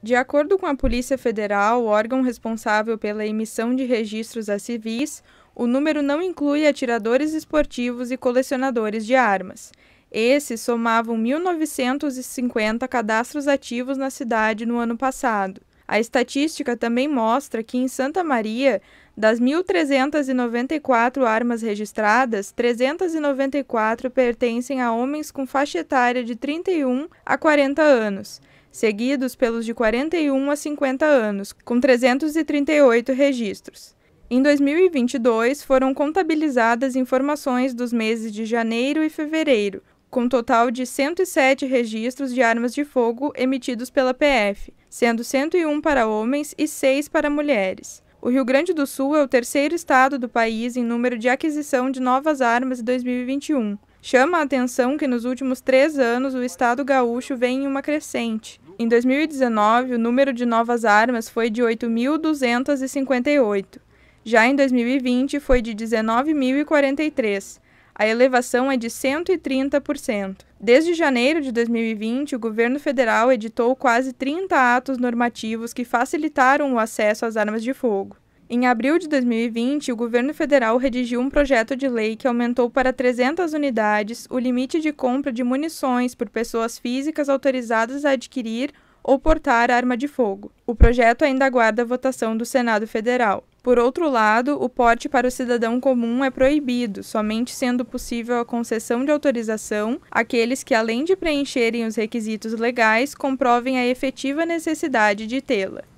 De acordo com a Polícia Federal, órgão responsável pela emissão de registros a civis, o número não inclui atiradores esportivos e colecionadores de armas. Esses somavam 1.950 cadastros ativos na cidade no ano passado. A estatística também mostra que em Santa Maria, das 1.394 armas registradas, 394 pertencem a homens com faixa etária de 31 a 40 anos, seguidos pelos de 41 a 50 anos, com 338 registros. Em 2022, foram contabilizadas informações dos meses de janeiro e fevereiro, com um total de 107 registros de armas de fogo emitidos pela PF, sendo 101 para homens e 6 para mulheres. O Rio Grande do Sul é o terceiro estado do país em número de aquisição de novas armas em 2021. Chama a atenção que nos últimos três anos o estado gaúcho vem em uma crescente, em 2019, o número de novas armas foi de 8.258. Já em 2020, foi de 19.043. A elevação é de 130%. Desde janeiro de 2020, o governo federal editou quase 30 atos normativos que facilitaram o acesso às armas de fogo. Em abril de 2020, o governo federal redigiu um projeto de lei que aumentou para 300 unidades o limite de compra de munições por pessoas físicas autorizadas a adquirir ou portar arma de fogo. O projeto ainda aguarda a votação do Senado Federal. Por outro lado, o porte para o cidadão comum é proibido, somente sendo possível a concessão de autorização àqueles que, além de preencherem os requisitos legais, comprovem a efetiva necessidade de tê-la.